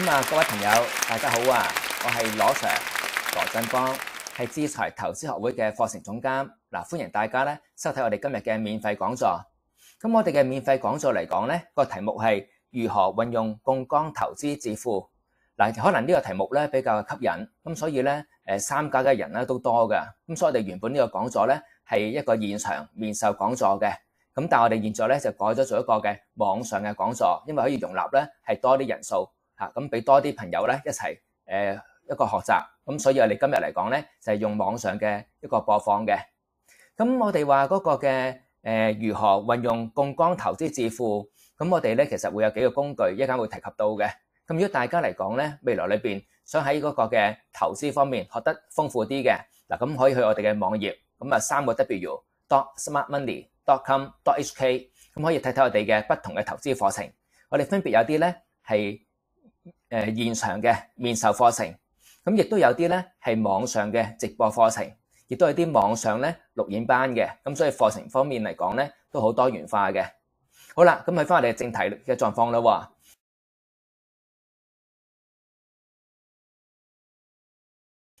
咁啊，各位朋友，大家好啊！我係罗 Sir 羅振邦，係资财投資學會嘅課程總監。嗱，歡迎大家咧收睇我哋今日嘅免費講座。咁我哋嘅免費講座嚟講咧，個題目係如何運用共杆投資致富嗱。可能呢個題目咧比較吸引咁，所以咧诶，參加嘅人咧都多嘅。咁所以，我哋原本呢個講座咧係一個現場面授講座嘅。咁但系我哋現在咧就改咗做一個嘅網上嘅講座，因為可以容納咧係多啲人數。嚇咁俾多啲朋友咧一齊誒一個學習咁，所以我哋今日嚟講咧就係用網上嘅一個播放嘅。咁我哋話嗰個嘅誒如何運用共杆投資致富咁，我哋咧其實會有幾個工具，一間會提及到嘅。咁如果大家嚟講咧未來裏邊想喺嗰個嘅投資方面學得豐富啲嘅嗱，咁可以去我哋嘅網頁咁啊三個 W dot smart money dot com dot h k 咁可以睇睇我哋嘅不同嘅投資課程。我哋分別有啲咧係。誒現場嘅面授課程，咁亦都有啲咧係網上嘅直播課程，亦都有啲網上咧錄影班嘅，咁所以課程方面嚟講咧都好多元化嘅。好啦，咁去翻我哋正題嘅狀況啦。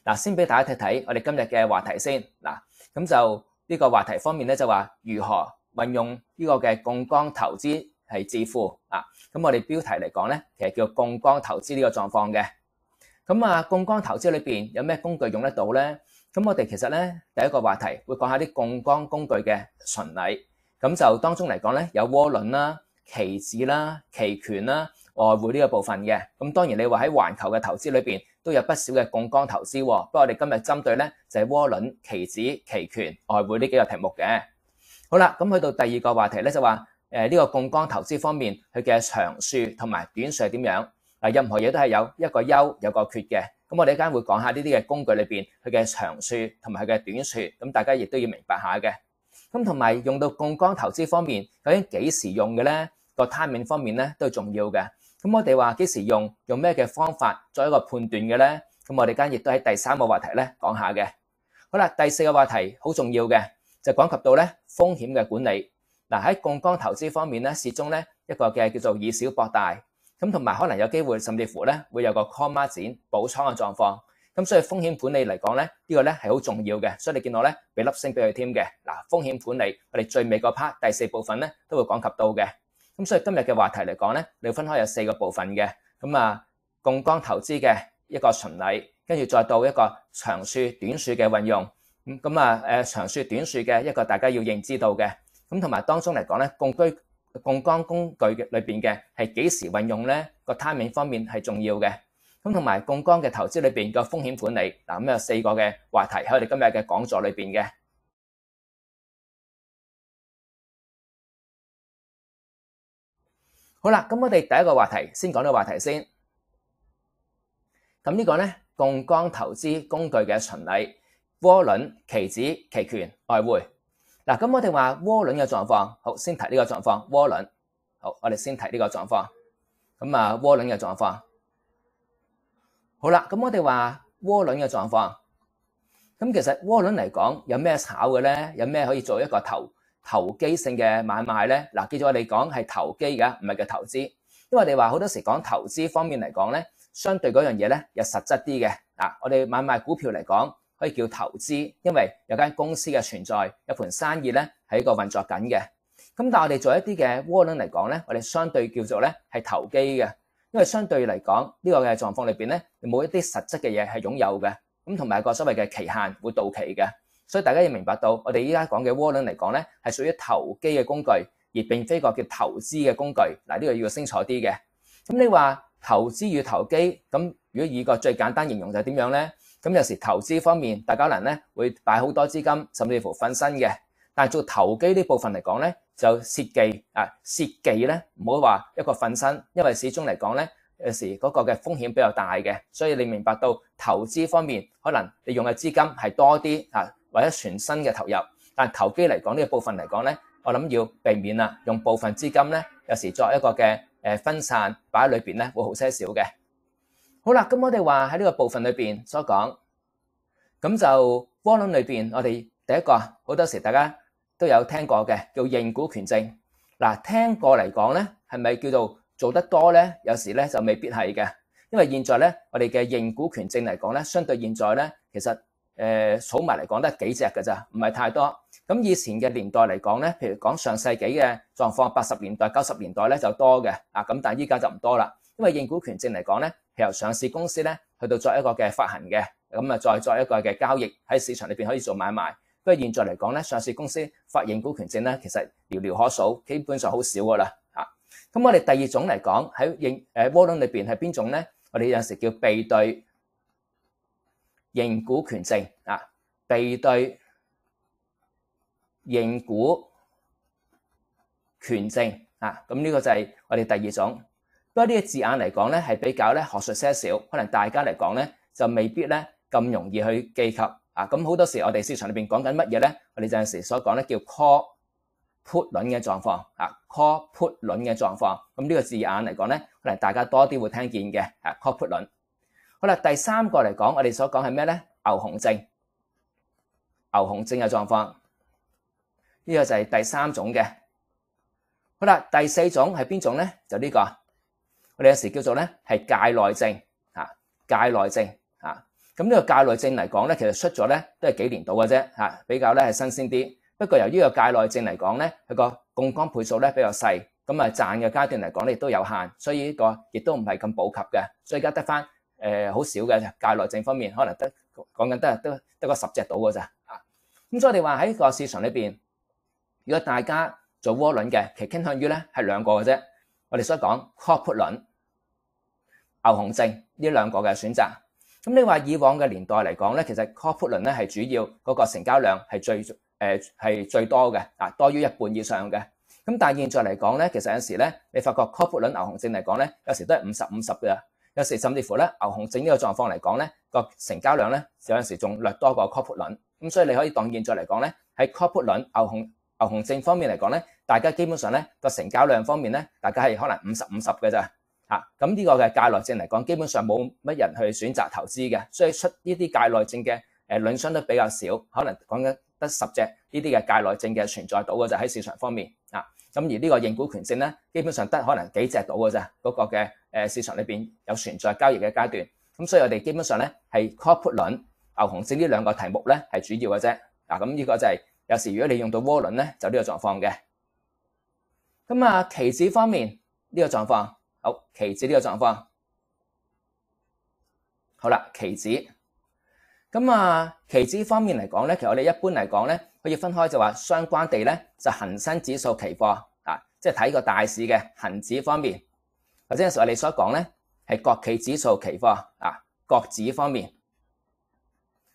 嗱，先俾大家睇睇我哋今日嘅話題先。嗱，咁就呢個話題方面咧，就話如何運用呢個嘅共鳴投資。係致富啊！咁我哋標題嚟講咧，其實叫共江投資呢個狀況嘅。咁啊，共江投資裏面有咩工具用得到咧？咁我哋其實咧，第一個話題會講下啲共江工具嘅循例。咁就當中嚟講咧，有波輪啦、期指啦、期權啦、外匯呢個部分嘅。咁當然你話喺全球嘅投資裏面。都有不少嘅共杆投資，不過我哋今日針對咧就係波輪、期指、期權、外匯呢幾個題目嘅。好啦，咁去到第二個話題咧，就話。誒呢個共杆投資方面，佢嘅長處同埋短處係點樣？嗱，任何嘢都係有一個優，有個缺嘅。咁我哋一間會講下呢啲嘅工具裏面，佢嘅長處同埋佢嘅短處。咁大家亦都要明白下嘅。咁同埋用到共杆投資方面，究竟幾時用嘅咧？個 timing 方面咧都重要嘅。咁我哋話幾時用，用咩嘅方法作一個判斷嘅咧？咁我哋間亦都喺第三個話題咧講下嘅。好啦，第四個話題好重要嘅，就講及到咧風險嘅管理。嗱喺共江投資方面咧，始終咧一個嘅叫做以小博大咁，同埋可能有機會甚至乎咧會有個 comma 展補倉嘅狀況。咁所以風險管理嚟講咧，呢個咧係好重要嘅。所以你見我咧俾粒星俾佢添嘅嗱。風險管理我哋最尾個 part 第四部分咧都會講及到嘅。咁所以今日嘅話題嚟講咧，你要分開有四個部分嘅咁啊。共杆投資嘅一個循例，跟住再到一個長樹短樹嘅運用咁咁啊誒長樹短樹嘅一個大家要認知道嘅。咁同埋當中嚟講咧，共居共江工具嘅裏邊嘅係幾時運用咧？個 timing 方面係重要嘅。咁同埋共江嘅投資裏邊個風險管理嗱，咁有四個嘅話題喺我哋今日嘅講座裏邊嘅。好啦，咁我哋第一個話題先講呢個話題先。咁呢個咧，共江投資工具嘅循例，波輪、期指、期權、外匯。嗱，咁我哋话涡轮嘅状况，好，先提呢个状况。涡轮，好，我哋先提呢个状况。咁啊，涡轮嘅状况，好啦，咁我哋话涡轮嘅状况。咁其实涡轮嚟讲，有咩炒嘅咧？有咩可以做一个投投机性嘅买卖咧？嗱，记住我哋讲系投机嘅，唔系叫投资。因为我哋话好多时讲投资方面嚟讲咧，相对嗰样嘢咧又实质啲嘅。嗱，我哋买卖股票嚟讲。可以叫投資，因為有間公司嘅存在，有盤生意咧係一個運作緊嘅。咁但我哋做一啲嘅窩輪嚟講咧，我哋相對叫做咧係投機嘅，因為相對嚟講呢個嘅狀況裏邊咧，冇一啲實質嘅嘢係擁有嘅。咁同埋個所謂嘅期限會到期嘅，所以大家要明白到我哋依家講嘅窩輪嚟講咧係屬於投機嘅工具，而並非個叫投資嘅工具。嗱呢個要清楚啲嘅。咁你話投資與投機，咁如果以個最簡單形容就係點樣咧？咁有時投資方面，大家可能咧會擺好多資金，甚至乎分身嘅。但做投機呢部分嚟講咧，就涉忌啊涉忌咧，唔好話一個分身，因為始終嚟講咧，有時嗰個嘅風險比較大嘅。所以你明白到投資方面，可能你用嘅資金係多啲啊，或者全新嘅投入。但係投機嚟講呢部分嚟講咧，我諗要避免啊，用部分資金咧，有時作一個嘅分散擺喺裏面咧，會好些少嘅。好啦，咁我哋话喺呢个部分里边所讲，咁就窝轮里边，我哋第一个好多时大家都有听过嘅叫认股权证。嗱，听过嚟讲咧，系咪叫做做得多咧？有时咧就未必系嘅，因为现在咧我哋嘅认股权证嚟讲咧，相对现在咧其实诶，炒埋嚟讲得几只噶咋，唔系太多。咁以前嘅年代嚟讲咧，譬如讲上世纪嘅状况，八十年代、九十年代咧就多嘅，啊咁，但系依家就唔多啦。因为认股权证嚟讲咧，由上市公司咧去到作一个嘅发行嘅，咁啊再作一个嘅交易喺市场里边可以做买卖。不过现在嚟讲，上市公司发认股权证咧，其实寥寥可数，基本上好少噶啦。吓，咁我哋第二种嚟讲喺认诶窝轮里边系边种咧？我哋有阵时叫备对认股权证啊，备对认股权证啊，咁呢个就系我哋第二种。過呢個字眼嚟講咧，係比較咧學術些少，可能大家嚟講咧就未必咧咁容易去記及啊。咁好多時我哋市場裏面講緊乜嘢咧？我哋有陣時所講咧叫 call put 輪嘅狀況啊，call put 輪嘅狀況。咁呢個字眼嚟講咧，可能大家多啲會聽見嘅啊，call put 輪。好啦，第三個嚟講，我哋所講係咩咧？牛熊症，牛熊症嘅狀況。呢個就係第三種嘅。好啦，第四種係邊種咧？就呢個。我哋有時叫做咧係界內症嚇，界內症嚇。咁呢個界內症嚟講咧，其實出咗咧都係幾年到嘅啫吓，比較咧係新鮮啲。不過由於個界內症嚟講咧，佢個杠杆倍數咧比較細，咁啊賺嘅階段嚟講咧亦都有限，所以呢個亦都唔係咁普及嘅，所以而家得翻诶好少嘅界內症方面，可能得講緊得得得个十隻到嘅咋嚇。咁所以我哋話喺個市場裏边，如果大家做涡輪嘅，其實傾向於咧係兩個嘅啫。我哋所講 call 輪。牛熊證呢兩個嘅選擇，咁你話以往嘅年代嚟講咧，其實 c o r p t e 輪咧係主要嗰個成交量係最誒係最多嘅，啊多於一半以上嘅。咁但係現在嚟講咧，其實有時咧你發覺 c o r p t e 輪牛熊證嚟講咧，有時都係五十五十嘅，有時甚至乎咧牛熊證呢個狀況嚟講咧個成交量咧有时時仲略多過 c o r p t e 輪。咁所以你可以當現在嚟講咧喺 c o r p t e 輪牛熊牛熊證方面嚟講咧，大家基本上咧個成交量方面咧，大家係可能五十五十嘅咋。嚇咁呢個嘅界內證嚟講，基本上冇乜人去選擇投資嘅，所以出呢啲界內證嘅誒輪商都比較少，可能講緊得十隻呢啲嘅界內證嘅存在到嘅就喺市場方面啊。咁而呢個認股權證咧，基本上得可能幾隻到嘅咋嗰個嘅誒市場裏邊有存在交易嘅階段。咁所以我哋基本上咧係 c o r p t e 輪牛熊證呢兩個題目咧係主要嘅啫。嗱咁呢個就係有時如果你用到涡輪咧，就呢個狀況嘅。咁啊期指方面呢個狀況。好期指呢個狀況，好啦，期指咁啊期指方面嚟講咧，其實我哋一般嚟講咧，可以分開就話相關地咧，就恒生指數期貨啊，即係睇個大市嘅恒指方面，或者有時我哋所講咧係國企指數期貨啊，國指方面，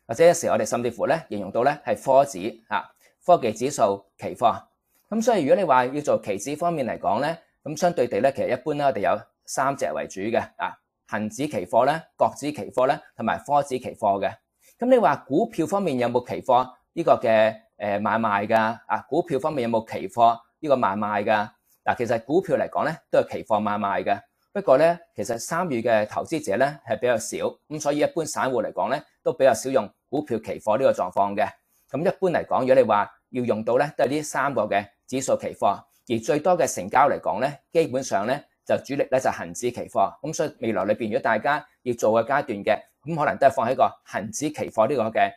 或者有時我哋甚至乎咧形容到咧係科指啊，科技指數期貨。咁所以如果你話要做期指方面嚟講咧。咁相對地咧，其實一般咧，我哋有三隻為主嘅啊，恆指期貨咧、國指期貨咧、同埋科指期貨嘅。咁你話股票方面有冇期貨呢個嘅誒買賣㗎？啊，股票方面有冇期貨呢個買賣㗎？嗱，其實股票嚟講咧，都係期貨買賣嘅。不過咧，其實參與嘅投資者咧係比較少，咁所以一般散户嚟講咧，都比較少用股票期貨呢個狀況嘅。咁一般嚟講，如果你話要用到咧，都係呢三個嘅指數期貨。而最多嘅成交嚟講咧，基本上咧就主力咧就恒指期貨，咁所以未來裏邊如果大家要做嘅階段嘅，咁可能都係放喺個恒指期貨呢個嘅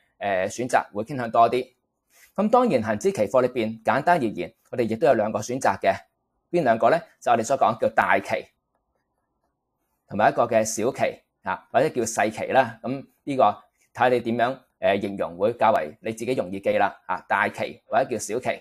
誒選擇會傾向多啲。咁當然恒指期貨裏邊簡單而言，我哋亦都有兩個選擇嘅，邊兩個咧？就我哋所講叫大期，同埋一個嘅小期啊，或者叫細期啦。咁呢個睇你點樣誒形容會較為你自己容易記啦。啊，大期或者叫小期。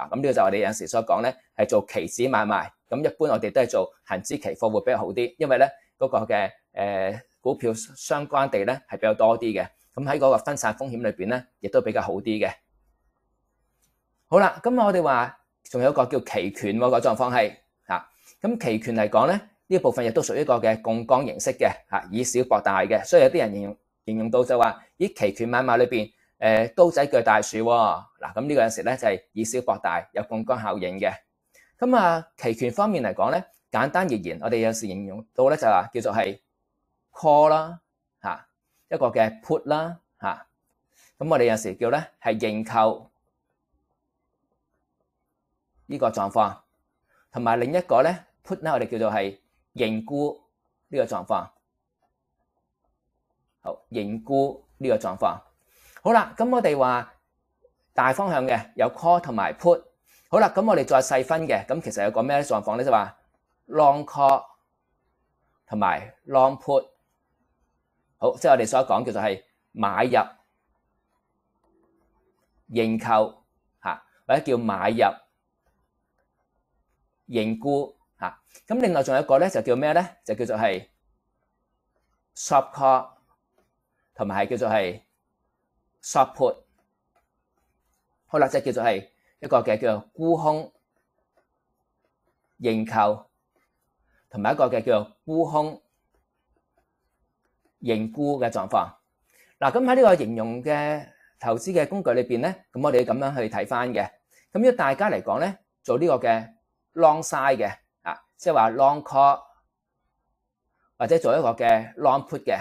啊，咁呢個就我哋有時所講咧，係做期指買賣。咁一般我哋都係做恒指期貨會比較好啲，因為咧嗰個嘅誒股票相關地咧係比較多啲嘅。咁喺嗰個分散風險裏邊咧，亦都比較好啲嘅。好啦，咁我哋話仲有一個叫期權個狀況係嚇。咁期權嚟講咧，呢部分亦都屬於一個嘅共杆形式嘅嚇，以小博大嘅。所以有啲人形容形容到就話，咦，「期權買賣裏邊。誒刀仔鋸大樹喎，嗱咁呢個有時咧就係以小博大，有杠杆效應嘅。咁啊，期權方面嚟講咧，簡單而言，我哋有時形容到咧就話叫做係 call 啦，嚇一個嘅 put 啦，嚇咁我哋有時叫咧係認購呢個狀況，同埋另一個咧 put 咧我哋叫做係認沽呢個狀況，好認沽呢個狀況。好啦，咁我哋話大方向嘅有 call 同埋 put。好啦，咁我哋再細分嘅咁，其實有個咩狀況咧？就話 long call 同埋 long put。好，即係我哋所講叫做係買入認購吓，或者叫買入認沽吓。咁另外仲有一個咧，就叫咩咧？就叫做係 short call 同埋系叫做係。short 好啦，即係叫做係一個嘅叫做沽空認購，同埋一個嘅叫做沽空認沽嘅狀況。嗱，咁喺呢個形用嘅投資嘅工具裏边咧，咁我哋咁樣去睇翻嘅。咁要大家嚟講咧，做呢個嘅 long side 嘅啊，即係話 long call 或者做一個嘅 long put 嘅，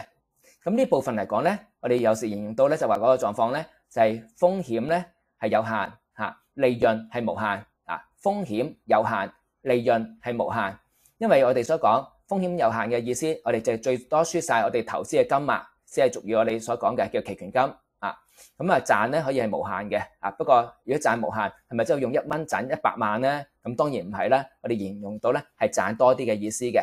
咁呢部分嚟講咧。我哋有時形容到咧，就話嗰個狀況咧就係風險咧係有限嚇，利潤係無限啊。風險有限，利潤係無限，因為我哋所講風險有限嘅意思，我哋就最多輸晒我哋投資嘅金額，先係屬於我哋所講嘅叫期權金啊。咁啊賺咧可以係無限嘅啊，不過如果賺無限係咪即係用一蚊賺一百萬咧？咁當然唔係啦。我哋形容到咧係賺多啲嘅意思嘅。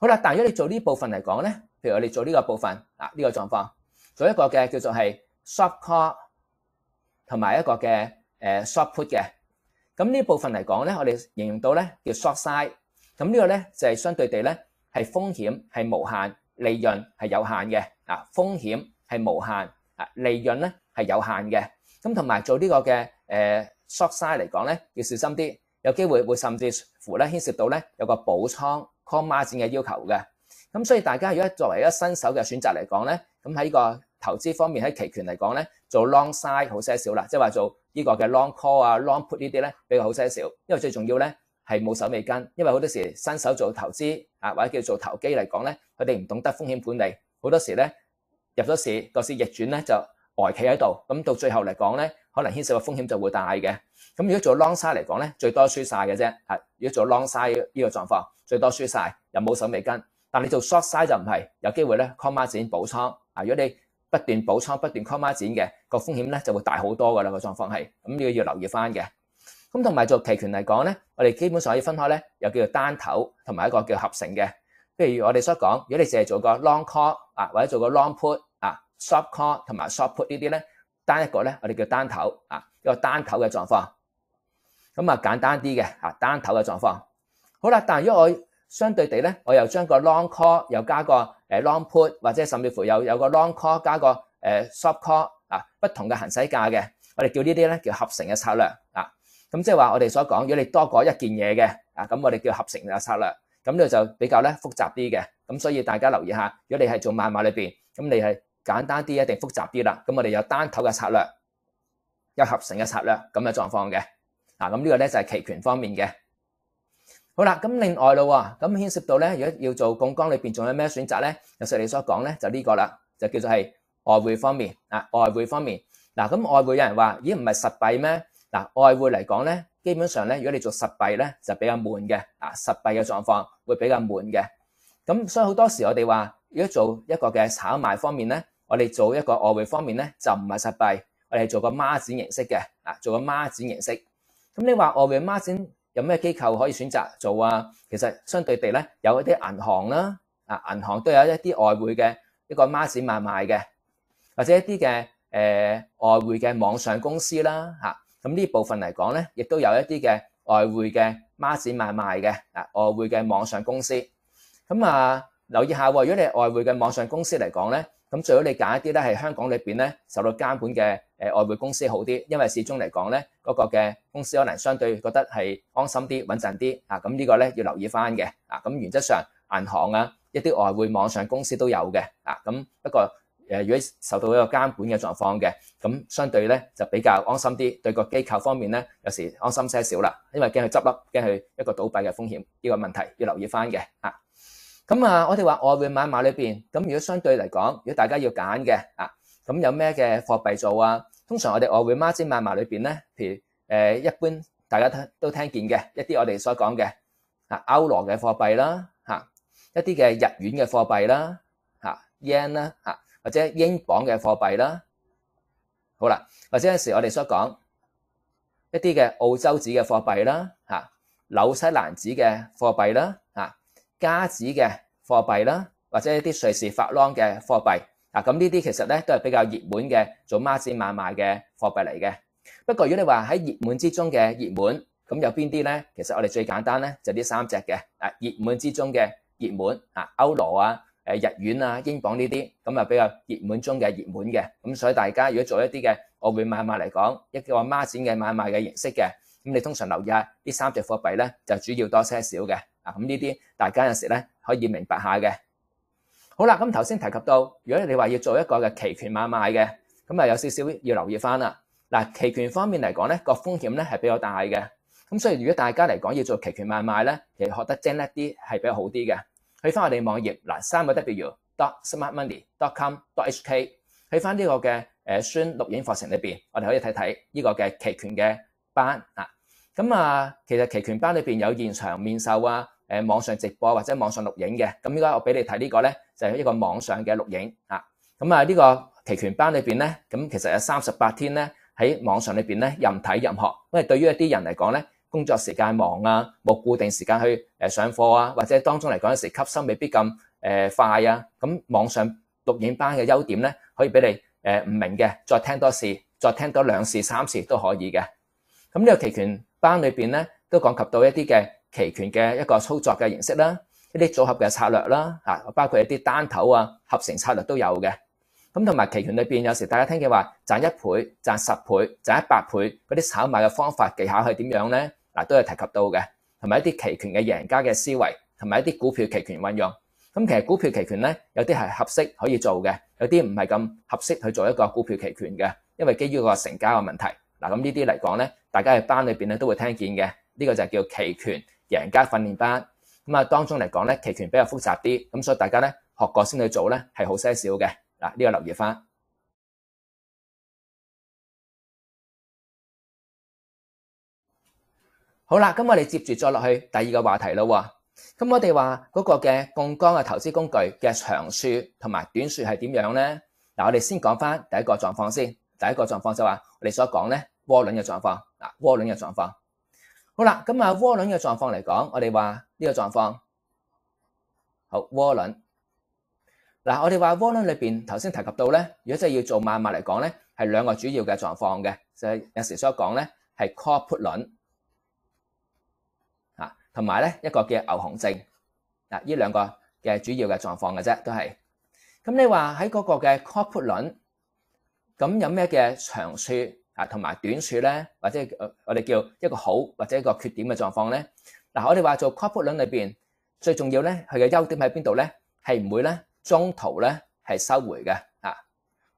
好啦，但如果你做呢部分嚟講咧，譬如我哋做呢個部分啊，呢個狀況。做一個嘅叫做係 short call，同埋一個嘅 short put 嘅，咁呢部分嚟講咧，我哋形容到咧叫 short side，咁呢個咧就係相對地咧係風險係無限，利潤係有限嘅，啊風險係無限，啊利潤咧係有限嘅，咁同埋做呢個嘅 short side 嚟講咧要小心啲，有機會會甚至乎咧牽涉到咧有個補倉 c o m a r g i n 嘅要求嘅。咁所以大家如果作為一個新手嘅選擇嚟講咧，咁喺個投資方面喺期權嚟講咧，做 long side 好些少啦，即係話做呢個嘅 long call 啊、long put 呢啲咧比較好些少，因為最重要咧係冇手尾根，因為好多時新手做投資啊或者叫做投機嚟講咧，佢哋唔懂得風險管理，好多時咧入咗市個市逆轉咧就呆企喺度，咁到最後嚟講咧可能牽涉嘅風險就會大嘅。咁如果做 long side 嚟講咧，最多輸晒嘅啫，如果做 long side 呢個狀況最多輸晒，又冇手尾根。但你做 short side 就唔係有機會咧 c o m m a e 展補倉啊！如果你不斷補倉、不斷 c o m m a e 展嘅個風險咧，就會大好多噶啦個狀況係咁個要留意翻嘅。咁同埋做期權嚟講咧，我哋基本上可以分開咧，又叫做單頭同埋一個叫合成嘅。譬如我哋所講，如果你淨係做個 long call 啊，或者做個 long put 啊，short call 同埋 short put 呢啲咧，單一個咧，我哋叫單頭啊，一個單頭嘅狀況。咁啊，簡單啲嘅啊，單頭嘅狀況。好啦，但係如果我相对地咧，我又将个 long call 又加个诶 long put，或者甚至乎有有个 long call 加个诶 short call 啊，不同嘅行使价嘅，我哋叫呢啲咧叫合成嘅策略啊。咁即系话我哋所讲，如果你多过一件嘢嘅啊，咁我哋叫合成嘅策略，咁呢就比较咧复杂啲嘅。咁所以大家留意下，如果你系做买卖里边，咁你系简单啲一定复杂啲啦。咁我哋有单头嘅策略，有合成嘅策略咁嘅状况嘅。嗱，咁呢个咧就系期权方面嘅。好啦，咁另外咯，咁牽涉到咧，如果要做共江裏面仲有咩選擇咧？有時你所講咧，就呢個啦，就叫做係外匯方面啊，外匯方面。嗱，咁外匯有人話，咦，唔係實幣咩？嗱，外匯嚟講咧，基本上咧，如果你做實幣咧，就比較悶嘅啊，實幣嘅狀況會比較悶嘅。咁所以好多時我哋話，如果做一個嘅炒賣方面咧，我哋做一個外匯方面咧，就唔係實幣，我哋做個孖展形式嘅啊，做個孖展形式。咁你話外匯孖展？有咩機構可以選擇做啊？其實相對地咧，有一啲銀行啦，啊銀行都有一啲外匯嘅一個孖展買賣嘅，或者一啲嘅誒外匯嘅網上公司啦，嚇咁呢部分嚟講咧，亦都有一啲嘅外匯嘅孖展買賣嘅，啊外匯嘅網上公司，咁啊留意下，如果你係外匯嘅網上公司嚟講咧。咁最好你揀一啲咧係香港裏面咧受到監管嘅誒外匯公司好啲，因為市中嚟講咧嗰個嘅公司可能相對覺得係安心啲、穩陣啲啊。咁呢個咧要留意翻嘅啊。咁原則上銀行啊一啲外匯網上公司都有嘅啊。咁不過誒，如果受到一個監管嘅狀況嘅，咁相對咧就比較安心啲，對個機構方面咧有時安心些少啦，因為驚佢執笠、驚佢一個倒閉嘅風險呢個問題要留意翻嘅啊。咁啊，我哋話外汇買馬裏边，咁如果相對嚟講，如果大家要揀嘅啊，咁有咩嘅貨幣做啊？通常我哋外汇孖展買馬裏边咧，譬如誒一般大家聽都聽見嘅一啲我哋所講嘅啊歐羅嘅貨幣啦嚇，一啲嘅日元嘅貨幣啦嚇 yen 啦嚇，或者英鎊嘅貨幣啦。好啦，或者有時我哋所講一啲嘅澳洲紙嘅貨幣啦嚇，紐西蘭紙嘅貨幣啦嚇。孖子嘅貨幣啦，或者一啲瑞士法郎嘅貨幣啊，咁呢啲其實咧都係比較熱門嘅做孖展買賣嘅貨幣嚟嘅。不過如果你話喺熱門之中嘅熱門，咁有邊啲咧？其實我哋最簡單咧就呢三隻嘅啊，熱門之中嘅熱門啊，歐羅啊、誒日元啊、英鎊呢啲咁啊比較熱門中嘅熱門嘅。咁所以大家如果做一啲嘅澳元買賣嚟講，一個孖展嘅買賣嘅形式嘅，咁你通常留意下呢三隻貨幣咧就主要多些少嘅。啊咁呢啲，大家有時咧可以明白下嘅。好啦，咁頭先提及到，如果你話要做一個嘅期權買賣嘅，咁啊有少少要留意翻啦。嗱，期權方面嚟講咧，個風險咧係比較大嘅。咁所以如果大家嚟講要做期權買賣咧，其實學得精叻啲係比較好啲嘅。去翻我哋網頁，嗱三個 W dot smart money dot com dot hk，去翻呢個嘅誒宣錄影課程裏邊，我哋可以睇睇呢個嘅期權嘅班。啊，咁啊，其實期權班裏邊有現場面授啊。诶，网上直播或者网上录影嘅，咁依家我俾你睇呢个咧，就系一个网上嘅录影啊。咁啊，呢个期权班里边咧，咁其实有三十八天咧，喺网上里边咧任睇任学，因为对于一啲人嚟讲咧，工作时间忙啊，冇固定时间去诶上课啊，或者当中嚟讲有时吸收未必咁诶快啊。咁网上录影班嘅优点咧，可以俾你诶唔明嘅，再听多次，再听多两次、三次都可以嘅。咁呢个期权班里边咧，都讲及到一啲嘅。期权嘅一個操作嘅形式啦，一啲組合嘅策略啦，啊，包括一啲單頭啊、合成策略都有嘅。咁同埋期权裏边，有時大家聽嘅話賺一倍、賺十倍、賺一百倍嗰啲炒卖嘅方法技巧系點樣咧？嗱，都系提及到嘅，同埋一啲期权嘅贏家嘅思維，同埋一啲股票期權運用。咁其實股票期權咧，有啲係合適可以做嘅，有啲唔係咁合適去做一個股票期權嘅，因為基於個成交嘅問題。嗱，咁呢啲嚟講咧，大家喺班裏边咧都會聽見嘅，呢個就叫期權。贏家訓練班咁啊，當中嚟講咧，期權比較複雜啲，咁所以大家咧學過先去做咧，係好些少嘅嗱。呢個留意翻。好啦，咁我哋接住再落去第二個話題啦喎。咁我哋話嗰個嘅共江嘅投資工具嘅長處同埋短處係點樣咧？嗱，我哋先講翻第一個狀況先。第一個狀況就話我哋所講咧，波輪嘅狀況嗱，波輪嘅狀況。好啦，咁啊涡轮嘅状况嚟讲，我哋话呢个状况，好涡轮。嗱，我哋话涡轮里边头先提及到咧，如果真系要做买卖嚟讲咧，系两个主要嘅状况嘅，就系有时所讲咧系 coreput 轮啊，同埋咧一个嘅牛熊证啊，呢两个嘅主要嘅状况嘅啫，都系。咁你话喺嗰个嘅 coreput 轮，咁有咩嘅长处？啊，同埋短處咧，或者我哋叫一個好或者一個缺點嘅狀況咧。嗱，我哋話做 c o p l e 輪裏邊最重要咧，佢嘅優點喺邊度咧？係唔會咧中途咧係收回嘅啊！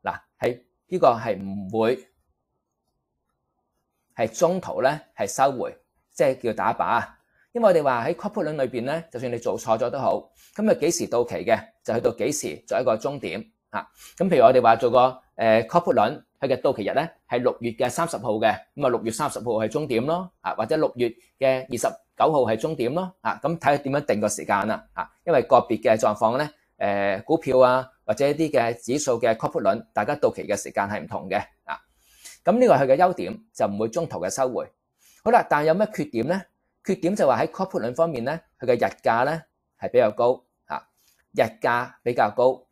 嗱，係呢個係唔會係中途咧係收回，即係叫打靶。因為我哋話喺 c o p l e 輪裏邊咧，就算你做錯咗都好，咁啊幾時到期嘅就去到幾時作一個終點啊！咁譬如我哋話做個誒 c o p l e 輪。佢嘅到期日咧，係六月嘅三十號嘅，咁啊六月三十號係終點咯，啊或者六月嘅二十九號係終點咯，啊咁睇下點樣定個時間啦，啊因為個別嘅狀況咧，誒股票啊或者一啲嘅指數嘅 couple 輪，大家到期嘅時間係唔同嘅，啊咁呢個係佢嘅優點，就唔會中途嘅收回。好啦，但係有咩缺點咧？缺點就話喺 couple 輪方面咧，佢嘅日價咧係比較高，啊日價比較高。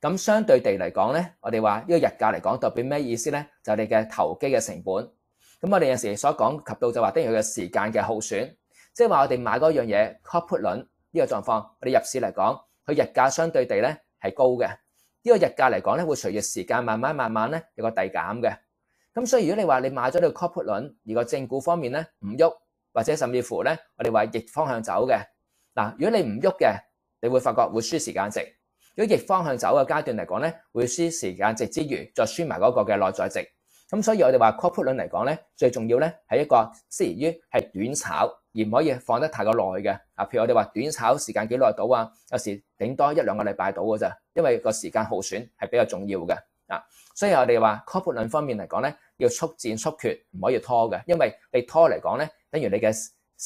咁相對地嚟講咧，我哋話呢個日價嚟講，代表咩意思咧？就係我嘅投機嘅成本。咁我哋有時所講及到就話，等於佢嘅時間嘅耗損，即係話我哋買嗰樣嘢 c o r p t e 輪呢個狀況，我哋入市嚟講，佢日價相對地咧係高嘅。呢個日價嚟講咧，會隨住時間慢慢慢慢咧有個遞減嘅。咁所以如果你話你買咗呢個 c o r p t e 輪，而個正股方面咧唔喐，或者甚至乎咧我哋話逆方向走嘅，嗱如果你唔喐嘅，你會發覺會輸時間值。如果逆方向走嘅階段嚟講咧，會輸時間值之餘，再輸埋嗰個嘅內在值。咁所以我哋話，corporal 嚟講咧，最重要咧係一個宜於係短炒，而唔可以放得太過耐嘅。啊，譬如我哋話短炒時間幾耐到啊？有時頂多一兩個禮拜到嘅咋，因為個時間耗损係比較重要嘅。啊，所以我哋話 corporal 方面嚟講咧，要速戰速決，唔可以拖嘅，因為你拖嚟講咧，等於你嘅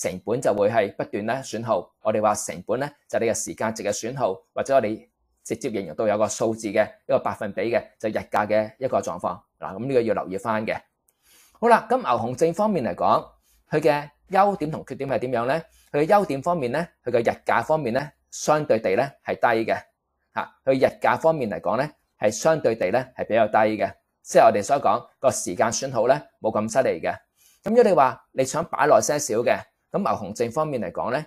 成本就會係不斷咧損耗。我哋話成本咧就你嘅時間值嘅損耗，或者我哋。直接形容到有個數字嘅一個百分比嘅就日價嘅一個狀況嗱，咁呢個要留意翻嘅。好啦，咁牛熊證方面嚟講，佢嘅優點同缺點係點樣咧？佢嘅優點方面咧，佢嘅日價方面咧，相對地咧係低嘅嚇。佢日價方面嚟講咧，係相對地咧係比較低嘅，即係我哋所講個時間損耗咧冇咁犀利嘅。咁如果你話你想擺落些少嘅，咁牛熊證方面嚟講咧。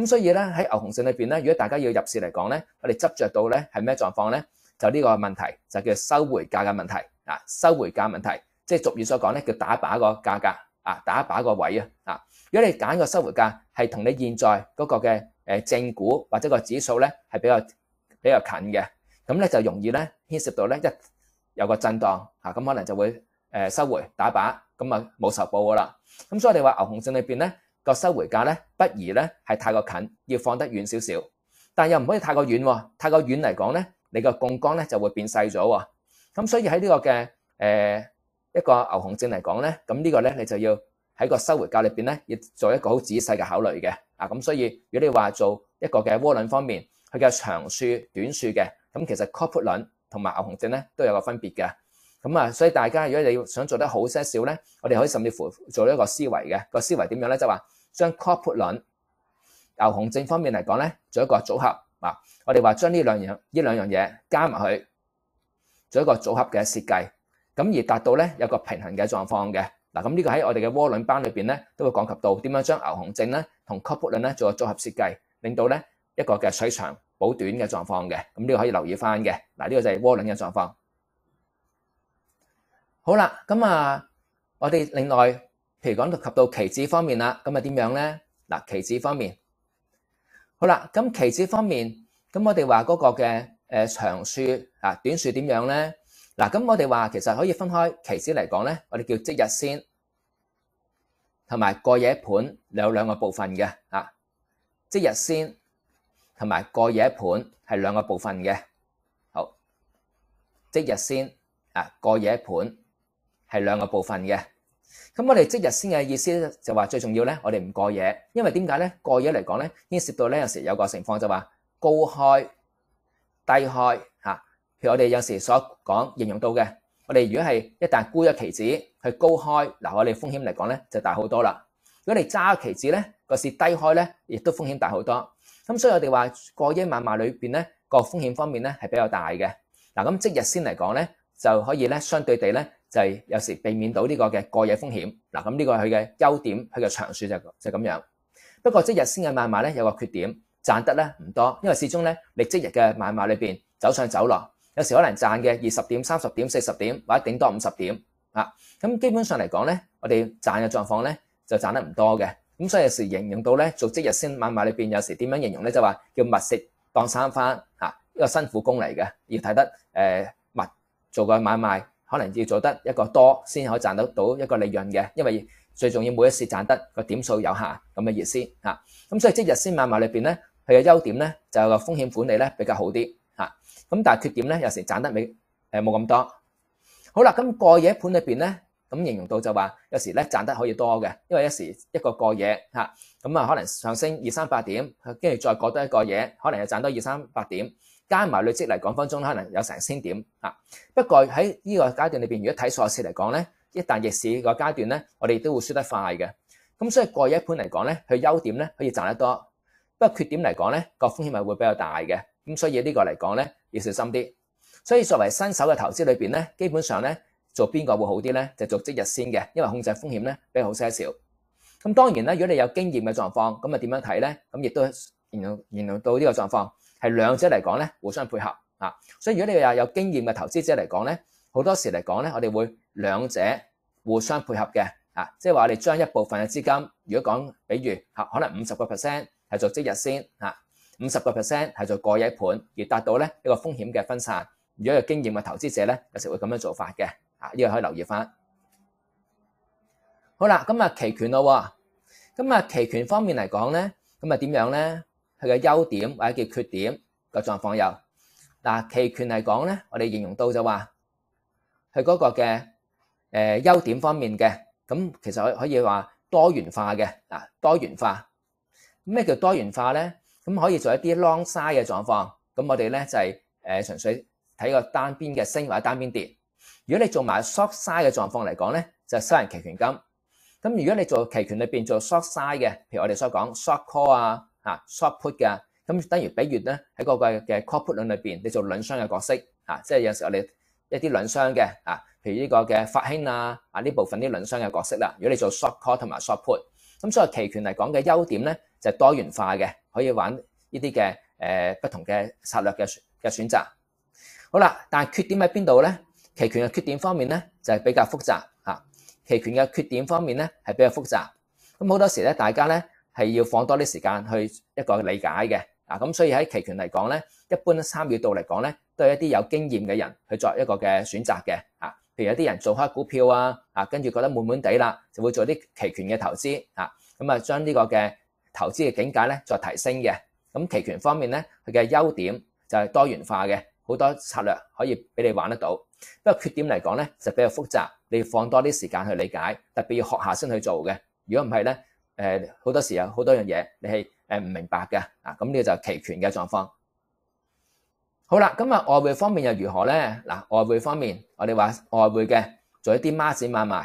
咁所以咧喺牛熊市里边咧，如果大家要入市嚟讲咧，我哋執着到咧係咩狀況咧？就呢個問題就叫收回價嘅問題啊，收回價問題，即系俗語所講咧叫打靶個價格啊，打靶個位啊啊！如果你揀個收回價係同你現在嗰個嘅诶正股或者個指數咧係比較比较近嘅，咁咧就容易咧牵涉到咧一有個震盪嚇，咁可能就會诶收回打靶，咁啊冇受报噶啦。咁所以你話牛熊市裏边咧？個收回價咧，不宜咧係太過近，要放得遠少少，但又唔可以太過遠。太過遠嚟講咧，你個槓桿咧就會變細咗。咁所以喺呢個嘅誒一個牛熊證嚟講咧，咁呢個咧你就要喺個收回價裏邊咧要做一個好仔細嘅考慮嘅。啊，咁所以如果你話做一個嘅波輪方面，佢嘅長處、短處嘅，咁其實 c a put 輪同埋牛熊證咧都有個分別嘅。咁啊，所以大家如果你要想做得好些少咧，我哋可以甚至乎做一個思維嘅個思維點樣咧，就話。將 coupled 輪牛熊證方面嚟講咧，做一個組合嗱，我哋話將呢兩樣呢兩樣嘢加埋去，做一個組合嘅設計，咁而達到咧有個平衡嘅狀況嘅嗱，咁呢個喺我哋嘅波輪班裏邊咧都會講及到點樣將牛熊證咧同 coupled 輪咧做個組合設計，令到咧一個嘅水長補短嘅狀況嘅，咁呢個可以留意翻嘅嗱，呢個就係波輪嘅狀況。好啦，咁啊，我哋另外。譬如講到及到期指方面啦，咁啊點樣咧？嗱，期指方面好啦，咁期指方面，咁我哋話嗰個嘅誒長樹啊短樹點樣咧？嗱，咁我哋話其實可以分開期指嚟講咧，我哋叫即日先同埋過夜盤有兩個部分嘅啊，即日先同埋過夜盤係兩個部分嘅。好，即日先啊過夜盤係兩個部分嘅。咁我哋即日先嘅意思咧，就话最重要咧，我哋唔过嘢，因为点解咧？过嘢嚟讲咧，已经涉到咧有时有个情况就话高开低开吓，譬如我哋有时所讲形容到嘅，我哋如果系一旦沽咗期指，佢高开嗱，我哋风险嚟讲咧就大好多啦。如果你揸期指咧个市低开咧，亦都风险大好多。咁所以我哋话过亿晚卖里边咧个风险方面咧系比较大嘅。嗱，咁即日先嚟讲咧就可以咧相对地咧。就係有時避免到呢個嘅過夜風險嗱，咁呢個佢嘅優點，佢嘅長處就就咁樣。不過即日先嘅買賣咧有個缺點，賺得咧唔多，因為始終咧即日嘅買賣裏面走上走落，有時可能賺嘅二十點、三十點、四十點或者頂多五十點啊。咁基本上嚟講咧，我哋賺嘅狀況咧就賺得唔多嘅。咁所以有時形容到咧做即日先買賣裏面，有時點樣形容咧就話叫物色當三番啊，一個辛苦工嚟嘅，要睇得誒物做個買賣。可能要做得一個多先可以賺得到一個利潤嘅，因為最重要每一次賺得個點數有限咁嘅意思嚇，咁所以即日先買賣裏邊咧，佢嘅優點咧就個風險管理咧比較好啲嚇，咁但係缺點咧有時賺得比誒冇咁多。好啦，咁過夜盤裏邊咧，咁形容到就話有時咧賺得可以多嘅，因為一時一個過夜嚇，咁啊可能上升二三百點，跟住再過多一個夜，可能又賺多二三百點。加埋累積嚟講，分鐘可能有成千點啊！不過喺呢個階段裏面，如果睇數學嚟講咧，一旦逆市個階段咧，我哋都會輸得快嘅。咁所以過一盤嚟講咧，佢優點咧可以賺得多，不過缺點嚟講咧個風險係會比較大嘅。咁所以呢個嚟講咧要小心啲。所以作為新手嘅投資裏面咧，基本上咧做邊個會好啲咧？就做即日先嘅，因為控制風險咧比較好些少。咁當然咧，如果你有經驗嘅狀況，咁啊點樣睇咧？咁亦都沿用沿用到呢個狀況。系兩者嚟講咧，互相配合啊！所以如果你話有經驗嘅投資者嚟講咧，好多時嚟講咧，我哋會兩者互相配合嘅啊！即係話你將一部分嘅資金，如果講，比如嚇，可能五十個 percent 係做即日先嚇，五十個 percent 係做過夜盤，而達到咧一個風險嘅分散。如果有經驗嘅投資者咧，有時會咁樣做法嘅啊！呢個可以留意翻。好啦，咁啊，期權咯，咁啊，期權方面嚟講咧，咁啊點樣咧？佢嘅優點或者叫缺點嘅狀況有嗱，期權嚟講咧，我哋形容到就話佢嗰個嘅誒優點方面嘅咁，其實可可以話多元化嘅嗱，多元化咩叫多元化咧？咁可以做一啲 long side 嘅狀況，咁我哋咧就係誒純粹睇個單邊嘅升或者單邊跌。如果你做埋 short side 嘅狀況嚟講咧，就係收人期權金。咁如果你做期權裏邊做 short side 嘅，譬如我哋所講 short call 啊。啊，short put 嘅，咁等於比如咧喺嗰個嘅 call put 論裏邊，你做輪商嘅角色，啊，即係有時候你一啲輪商嘅，啊，譬如呢個嘅發興啊，啊呢部分啲輪商嘅角色啦，如果你做 short call 同埋 short put，咁所以期權嚟講嘅優點咧就多元化嘅，可以玩呢啲嘅誒不同嘅策略嘅嘅選擇。好啦，但係缺點喺邊度咧？期權嘅缺點方面咧就係比較複雜嚇，期權嘅缺點方面咧係比較複雜。咁好多時咧，大家咧。係要放多啲時間去一個理解嘅，啊咁所以喺期權嚟講咧，一般三月度嚟講咧，都係一啲有經驗嘅人去作一個嘅選擇嘅，啊，譬如有啲人做開股票啊，啊跟住覺得悶悶地啦，就會做啲期權嘅投資，啊咁啊將呢個嘅投資嘅境界咧再提升嘅。咁期權方面咧，佢嘅優點就係多元化嘅，好多策略可以俾你玩得到。不過缺點嚟講咧，就比較複雜，你要放多啲時間去理解，特別要學下先去做嘅。如果唔係咧，誒好多時有好多樣嘢，你係誒唔明白嘅啊！咁呢個就期權嘅狀況。好啦，咁啊外匯方面又如何咧？嗱，外匯方面，我哋話外匯嘅做一啲孖展買賣，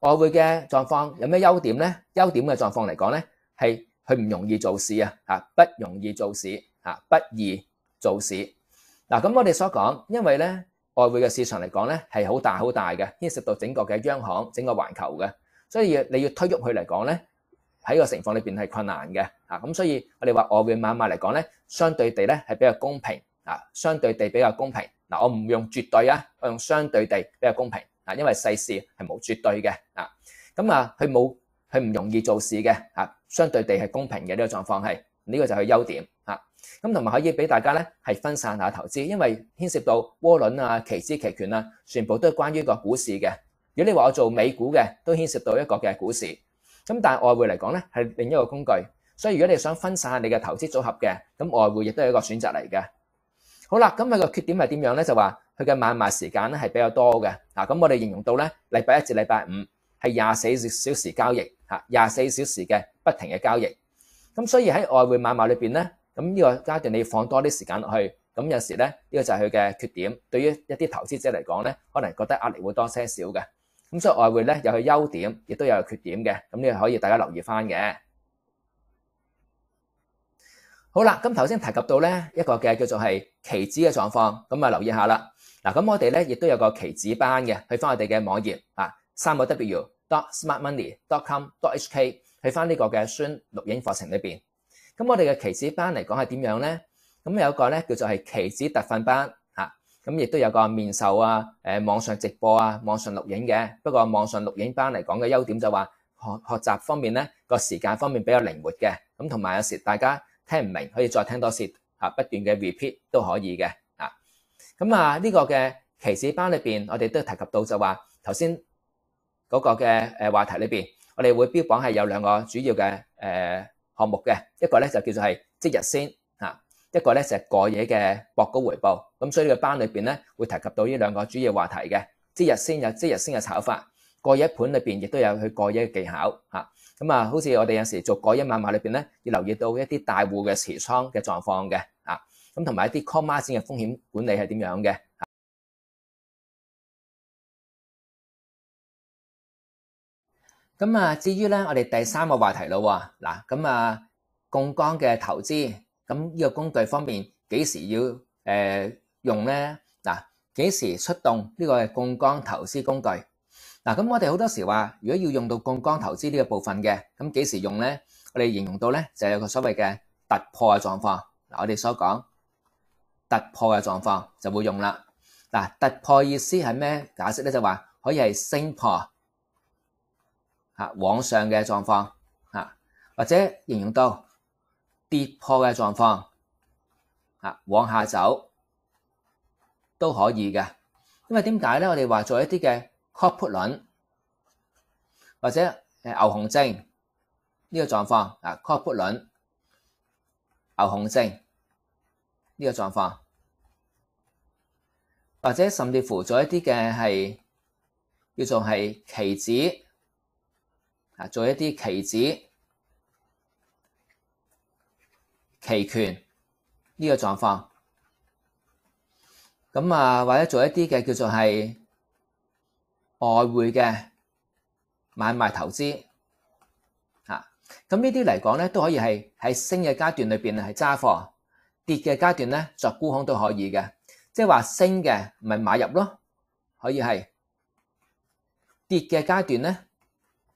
外匯嘅狀況有咩優點咧？優點嘅狀況嚟講咧，係佢唔容易做市啊！啊，不容易做市啊，不易做市。嗱，咁我哋所講，因為咧外匯嘅市場嚟講咧係好大好大嘅，牽涉到整個嘅央行、整個環球嘅，所以你要推入去嚟講咧。喺個情況裏面係困難嘅，啊咁所以我哋話我會慢慢嚟講咧，相對地咧係比較公平，啊相對地比較公平。嗱我唔用絕對啊，我用相對地比較公平，啊因為世事係冇絕對嘅，啊咁啊佢冇佢唔容易做事嘅，啊相對地係公平嘅呢個狀況係呢個就係優點，啊咁同埋可以俾大家咧係分散下投資，因為牽涉到波輪啊、期指、期權啊，全部都係關於個股市嘅。如果你話我做美股嘅，都牽涉到一個嘅股市。咁但系外匯嚟講咧，係另一個工具，所以如果你想分散下你嘅投資組合嘅，咁外匯亦都係一個選擇嚟嘅。好啦，咁佢個缺點係點樣咧？就話佢嘅買賣時間咧係比較多嘅。嗱，咁我哋形容到咧，禮拜一至禮拜五係廿四小時交易嚇，廿四小時嘅不停嘅交易。咁所以喺外匯買賣裏邊咧，咁呢個階段你要放多啲時間落去，咁有時咧呢個就係佢嘅缺點。對於一啲投資者嚟講咧，可能覺得壓力會多些少嘅。咁所以外匯咧有佢優點，亦都有佢缺點嘅，咁呢個可以大家留意翻嘅。好啦，咁頭先提及到咧一個嘅叫做係期指嘅狀況，咁啊留意下啦。嗱，咁我哋咧亦都有個期指班嘅，去翻我哋嘅網頁啊，三個 W dot smart money dot com dot HK，去翻呢個嘅 sun 錄影課程裏邊。咁我哋嘅期指班嚟講係點樣咧？咁有一個咧叫做係期指特訓班。咁亦都有個面授啊，誒網上直播啊，網上錄影嘅。不過網上錄影班嚟講嘅優點就話學學習方面咧個時間方面比較靈活嘅，咁同埋有時大家聽唔明可以再聽多次，嚇不斷嘅 repeat 都可以嘅，啊。咁啊呢個嘅歧士班裏邊，我哋都提及到就話頭先嗰個嘅誒話題裏邊，我哋會標榜係有兩個主要嘅誒項目嘅，一個咧就叫做係即日先。一個咧就係過夜嘅博高回報，咁所以呢個班裏邊咧會提及到呢兩個主要話題嘅，即日先有即日先嘅炒法，過夜盤裏邊亦都有佢過夜嘅技巧嚇，咁啊好似我哋有時做過夜買賣裏邊咧要留意到一啲大户嘅持倉嘅狀況嘅，啊咁同埋一啲 c a l l m a r g i t 嘅風險管理係點樣嘅，咁啊至於咧我哋第三個話題咯喎，嗱咁啊杠杆嘅投資。咁呢個工具方面幾時要誒用咧？嗱，幾時出動呢個杠杆投資工具？嗱，咁我哋好多時話，如果要用到杠杆投資呢個部分嘅，咁幾時用咧？我哋形容到咧，就有個所謂嘅突破嘅狀況。嗱，我哋所講突破嘅狀況就會用啦。嗱，突破意思係咩解釋咧？就話可以係升破啊，往上嘅狀況啊，或者形容到。跌破嘅狀況啊，往下走都可以嘅，因为点解咧？我哋话做一啲嘅 cupon，或者牛熊證呢個狀況啊，cupon、牛熊證呢個狀況，或者甚至乎做一啲嘅系叫做係棋子啊，做一啲棋子。權呢個狀況咁啊，或者做一啲嘅叫做係外匯嘅買賣投資啊。咁呢啲嚟講咧，都可以係喺升嘅階段裏面係揸貨，跌嘅階段咧作沽空都可以嘅。即係話升嘅咪買入咯，可以係跌嘅階段咧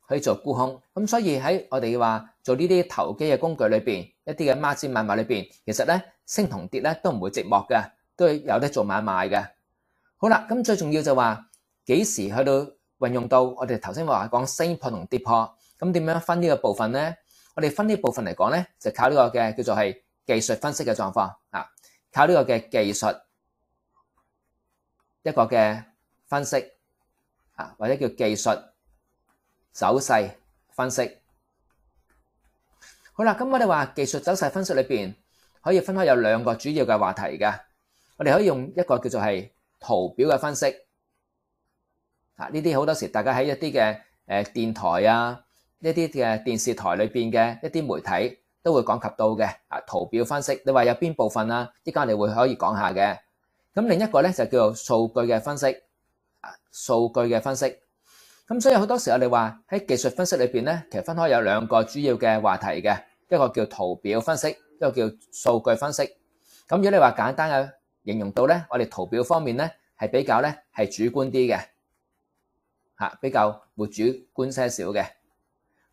可以做沽空。咁所以喺我哋話做呢啲投機嘅工具裏面。一啲嘅孖展买卖里边，其實咧升同跌咧都唔會寂寞嘅，都有得做買卖嘅。好啦，咁最重要就話幾時去到運用到我哋頭先話講升破同跌破，咁點樣分呢個部分咧？我哋分呢部分嚟講咧，就靠呢個嘅叫做係技術分析嘅狀況啊，靠呢個嘅技術一個嘅分析啊，或者叫技術走勢分析。好啦，咁我哋话技术走势分析里边可以分开有两个主要嘅话题嘅。我哋可以用一个叫做系图表嘅分析啊，呢啲好多时大家喺一啲嘅诶电台啊，一啲嘅电视台里边嘅一啲媒体都会讲及到嘅啊。图表分析，你话有边部分啊？依家我哋会可以讲下嘅。咁另一个咧就叫做数据嘅分析啊，数据嘅分析。咁所以好多時候，你話喺技術分析裏面咧，其實分開有兩個主要嘅話題嘅，一個叫圖表分析，一個叫數據分析。咁如果你話簡單嘅形容到咧，我哋圖表方面咧係比較咧係主觀啲嘅，比較沒主觀些少嘅。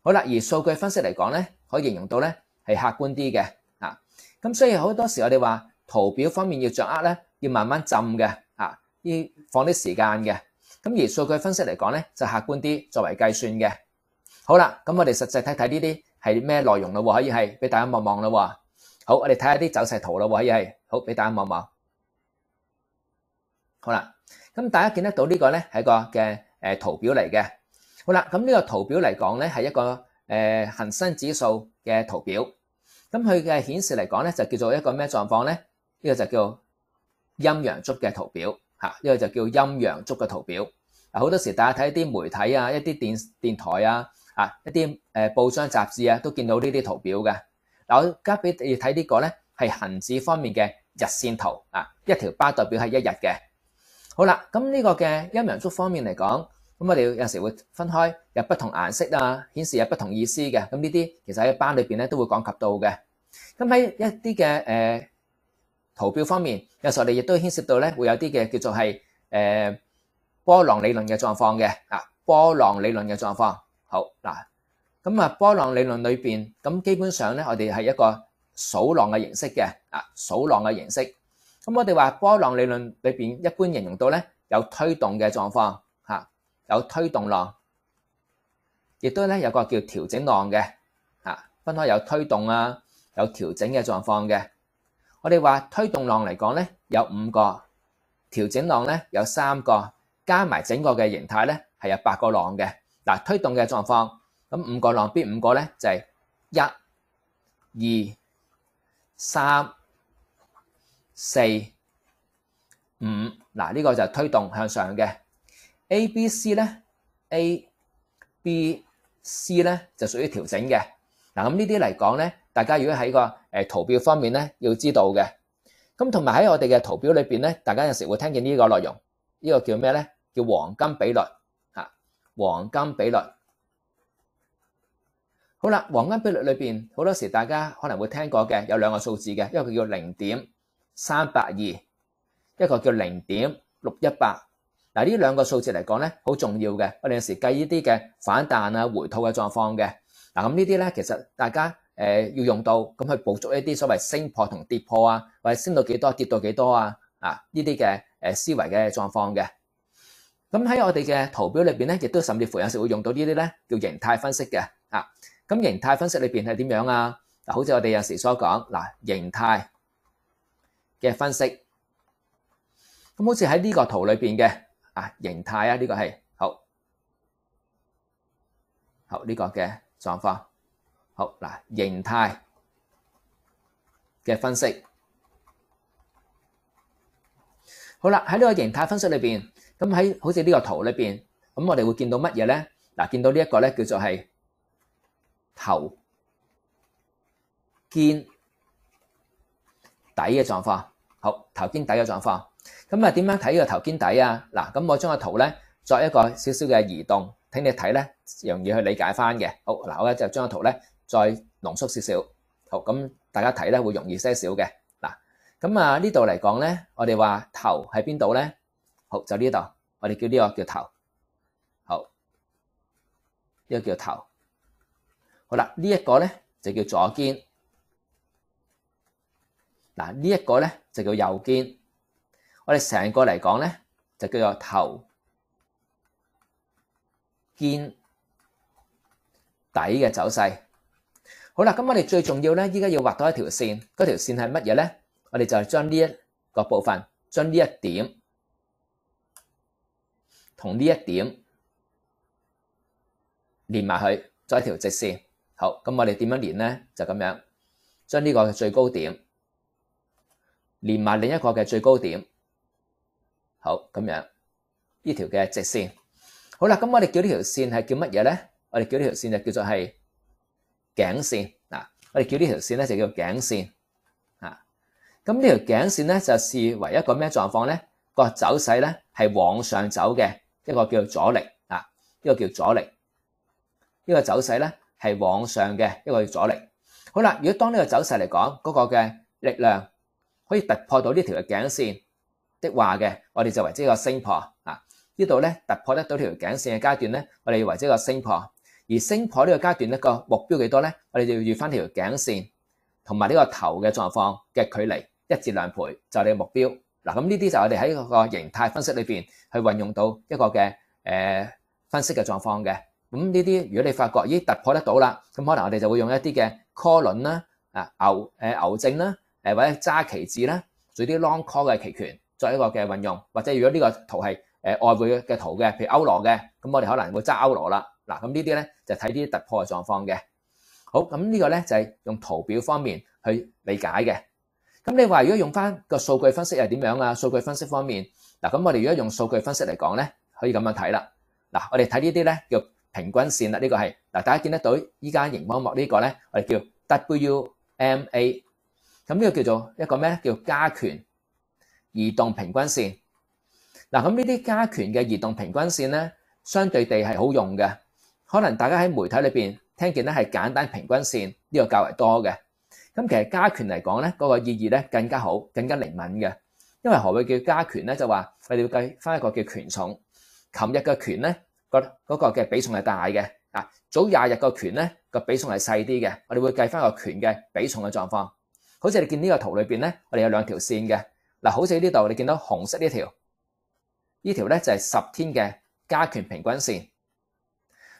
好啦，而數據分析嚟講咧，可以形容到咧係客觀啲嘅。咁所以好多時我哋話圖表方面要掌握咧，要慢慢浸嘅，啊，要放啲時間嘅。咁而數據分析嚟講咧，就客觀啲作為計算嘅。好啦，咁我哋實際睇睇呢啲係咩內容咯，可以係俾大家望望咯。好，我哋睇下啲走勢圖咯，可以係好俾大家望望。好啦，咁大家見得到呢個咧係個嘅誒圖表嚟嘅。好啦，咁呢個圖表嚟講咧係一個誒恆生指數嘅圖表。咁佢嘅顯示嚟講咧就叫做一個咩狀況咧？呢個就叫陰陽足嘅圖表。呢、一個就叫陰陽足嘅圖表，嗱，好多時大家睇一啲媒體啊、一啲電电台啊、啊一啲诶報章雜誌啊，都見到呢啲圖表嘅。嗱，我家俾你睇呢個咧，係行指方面嘅日線圖啊，一條巴代表係一日嘅。好啦，咁呢個嘅陰陽足方面嚟講，咁我哋有時會分開，有不同顏色啊，顯示有不同意思嘅。咁呢啲其實喺班裏边咧都會講及到嘅。咁喺一啲嘅誒。圖標方面，有時候我哋亦都牽涉到咧，會有啲嘅叫做係誒波浪理論嘅狀況嘅啊，波浪理論嘅狀況。好嗱，咁啊波浪理論裏邊，咁基本上咧，我哋係一個數浪嘅形式嘅啊，數浪嘅形式。咁我哋話波浪理論裏邊，一般形容到咧有推動嘅狀況嚇，有推動浪，亦都咧有個叫調整浪嘅啊，分開有推動啊，有調整嘅狀況嘅。我哋話推動浪嚟講咧，有五個調整浪咧，有三個加埋整個嘅形態咧，係有八個浪嘅嗱。推動嘅狀況咁五個浪边五個咧就係一、二、三、四、五嗱。呢個就推動向上嘅 A、B、C 咧，A、B、C 咧就屬於調整嘅嗱。咁呢啲嚟講咧。大家如果喺個誒圖表方面咧，要知道嘅，咁同埋喺我哋嘅圖表裏面咧，大家有時會聽見呢個內容，呢個叫咩咧？叫黃金比率嚇，黃金比率。好啦，黃金比率裏面好多時大家可能會聽過嘅，有兩個數字嘅，一個叫零點三八二，一個叫零點六一八。嗱，呢兩個數字嚟講咧，好重要嘅，我哋有時計呢啲嘅反彈啊、回吐嘅狀況嘅。嗱咁呢啲咧，其實大家。誒要用到咁去捕捉一啲所謂升破同跌破啊，或者升到幾多、跌到幾多啊？啊，呢啲嘅誒思維嘅狀況嘅。咁喺我哋嘅圖表裏面咧，亦都甚至乎有時會用到呢啲咧叫形態分析嘅。啊，咁形態分析裏面係點樣啊？嗱，好似我哋有時所講嗱，形態嘅分析。咁好似喺呢個圖裏面嘅啊，形態啊，呢個係好，好呢個嘅狀況。好嗱，形態嘅分析，好啦，喺呢個形態分析裏边，咁喺好似呢個圖裏边，咁我哋會見到乜嘢咧？嗱，見到呢一個咧叫做係頭肩底嘅狀況，好頭肩底嘅狀況。咁啊點樣睇呢個頭肩底啊？嗱，咁我將個圖咧作一個少少嘅移動，請你睇咧容易去理解翻嘅。好嗱，我咧就將個圖咧。再濃縮少少，好咁，大家睇咧會容易些少嘅嗱。咁啊，呢度嚟講咧，我哋話頭喺邊度咧？好就呢度，我哋叫呢個叫頭。好呢個叫頭。好啦，呢一個咧就叫左肩。嗱，呢一個咧就叫右肩。我哋成個嚟講咧就叫做頭肩底嘅走勢。好啦，咁我哋最重要咧，依家要画多一条线，嗰条线系乜嘢咧？我哋就系将呢一个部分，将呢一点同呢一点连埋去，再一条直线。好，咁我哋点样连咧？就咁样，将呢个最高点连埋另一个嘅最高点。好，咁样呢条嘅直线。好啦，咁我哋叫呢条线系叫乜嘢咧？我哋叫呢条线就叫做系。颈线嗱，我哋叫呢条线咧就叫颈线啊。咁呢条颈线咧就视为一个咩状况咧？个走势咧系往上走嘅一个叫阻力啊，呢个叫阻力。呢个走势咧系往上嘅一个叫阻力。好啦，如果当呢个走势嚟讲嗰个嘅力量可以突破到呢条嘅颈线的话嘅，我哋就为之一个升破啊。呢度咧突破得到条颈线嘅阶段咧，我哋为之一个升破。而升破呢個階段呢個目標幾多咧？我哋就要预翻條頸線同埋呢個頭嘅狀況嘅距離一至兩倍就係目標嗱。咁呢啲就我哋喺個形態分析裏边去運用到一個嘅誒分析嘅狀況嘅。咁呢啲如果你發覺咦突破得到啦，咁可能我哋就會用一啲嘅 call 輪啦啊牛誒牛證啦诶或者揸期指啦，做啲 long call 嘅期權作一個嘅運用，或者如果呢個圖係誒外匯嘅圖嘅，譬如歐羅嘅，咁我哋可能會揸歐羅啦。嗱，咁呢啲咧就睇啲突破嘅狀況嘅。好，咁呢個咧就係用圖表方面去理解嘅。咁你話如果用翻個數據分析係點樣啊？數據分析方面，嗱，咁我哋如果用數據分析嚟講咧，可以咁樣睇啦。嗱，我哋睇呢啲咧叫平均線啦，呢個係嗱，大家見得到依家熒光幕呢個咧，我哋叫 WMA，咁呢個叫做一個咩咧？叫加權移動平均線。嗱，咁呢啲加權嘅移動平均線咧，相對地係好用嘅。可能大家喺媒體裏面聽見咧係簡單平均線呢個較為多嘅，咁其實加權嚟講咧嗰個意義咧更加好、更加靈敏嘅。因為何謂叫加權咧？就話我哋要計翻一個叫權重。琴日嘅權咧個嗰個嘅比重係大嘅，啊早廿日個權咧個比重係細啲嘅。我哋會計翻個權嘅比重嘅狀況。好似你見呢個圖裏面咧，我哋有兩條線嘅嗱，好似呢度你見到紅色呢條，呢條咧就係十天嘅加權平均線。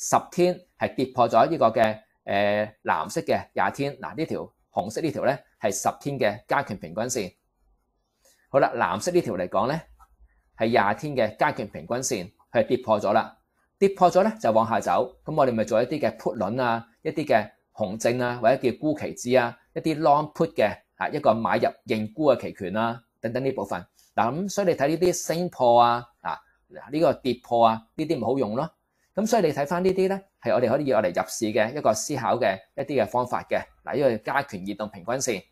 十天係跌破咗呢個嘅誒藍色嘅廿天嗱，呢條紅色呢條咧係十天嘅加權平均線。好啦，藍色呢條嚟講咧係廿天嘅加權平均線，佢係跌破咗啦。跌破咗咧就往下走，咁我哋咪做一啲嘅 put 輪啊，一啲嘅紅證啊，或者叫沽期指啊，一啲 long put 嘅啊一個買入認沽嘅期權啊，等等呢部分嗱咁。所以你睇呢啲升破啊，啊呢個跌破啊，呢啲唔好用咯。咁所以你睇翻呢啲咧，系我哋可以用嚟入市嘅一個思考嘅一啲嘅方法嘅嗱，呢個加權移動平均線。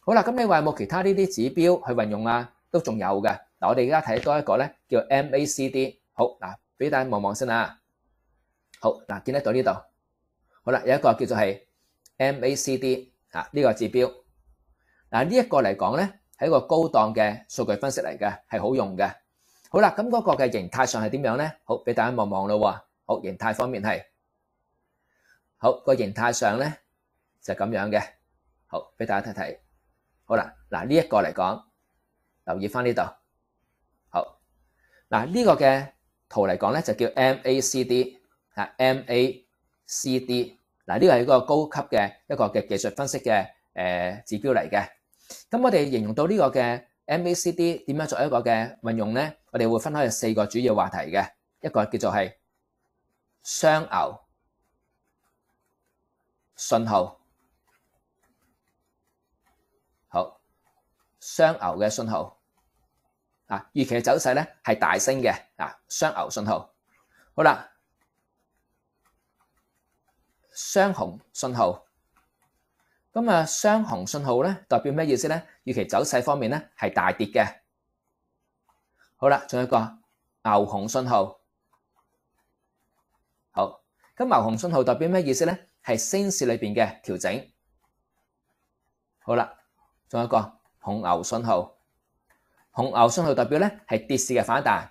好啦，咁你话有冇其他呢啲指標去運用啊？都仲有嘅。嗱，我哋而家睇多一個咧，叫 MACD。好嗱，俾大家望望先啦。好嗱，見得到呢度。好啦，有一個叫做係 MACD 啊，呢個指標。嗱，呢一個嚟講咧，係一個高檔嘅數據分析嚟嘅，係好用嘅。好啦，咁嗰個嘅形態上係點樣咧？好，俾大家望望咯。好，形態方面係好個形態上咧就咁樣嘅。好，俾大家睇睇。好啦，嗱呢一個嚟講，留意翻呢度。好，嗱呢個嘅圖嚟講咧就叫 MACD 啊，MACD 嗱呢個係一個高級嘅一個嘅技術分析嘅誒指標嚟嘅。咁我哋形容到呢個嘅。MACD 点样做一个嘅运用咧？我哋会分开有四个主要话题嘅，一个叫做系双牛信号，好，双牛嘅信号啊，预期嘅走势咧系大升嘅啊，双牛信号，好啦，双紅信号，咁啊，双紅信号咧代表咩意思咧？预期走勢方面咧係大跌嘅。好啦，仲有一個牛熊信號。好咁，牛熊信號代表咩意思咧？係升市裏边嘅調整。好啦，仲有一個红牛信號。红牛信號代表咧係跌市嘅反彈。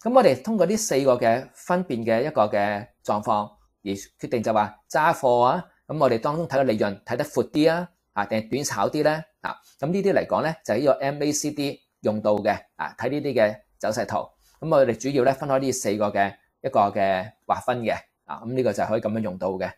咁我哋通過呢四個嘅分辨嘅一個嘅狀況而決定，就話揸貨啊。咁我哋當中睇個利潤睇得闊啲啊，啊定係短炒啲咧？嗱，咁呢啲嚟講咧，就呢個 MACD 用到嘅，啊睇呢啲嘅走勢圖，咁我哋主要咧分開呢四個嘅一個嘅劃分嘅，啊咁呢個就可以咁樣用到嘅，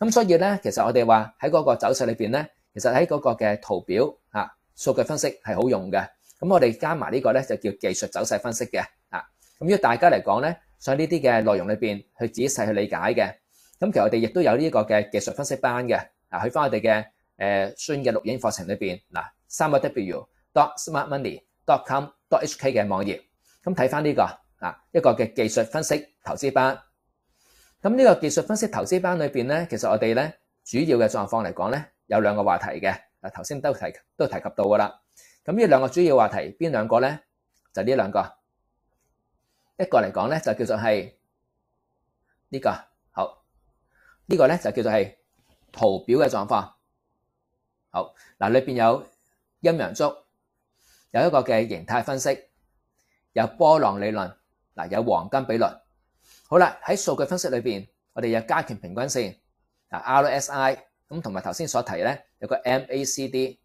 咁所以咧其實我哋話喺嗰個走勢裏邊咧，其實喺嗰個嘅圖表啊數據分析係好用嘅，咁我哋加埋呢個咧就叫技術走勢分析嘅，啊咁要大家嚟講咧，上呢啲嘅內容裏邊去仔細去理解嘅，咁其實我哋亦都有呢個嘅技術分析班嘅，啊去翻我哋嘅。誒，算嘅錄影課程裏邊嗱，三個 W dot smart money dot com dot h k 嘅網頁，咁睇翻呢個啊，一個嘅技術分析投資班。咁呢個技術分析投資班裏邊咧，其實我哋咧主要嘅狀況嚟講咧，有兩個話題嘅。嗱，頭先都提都提及到㗎啦。咁呢兩個主要話題邊兩個咧？就呢兩個，一個嚟講咧就叫做係呢個，好呢個咧就叫做係圖表嘅狀況。好嗱，里边有阴阳烛，有一个嘅形态分析，有波浪理论，嗱有黄金比率。好啦，喺数据分析里边，我哋有加权平均线嗱 RSI，咁同埋头先所提咧有个 MACD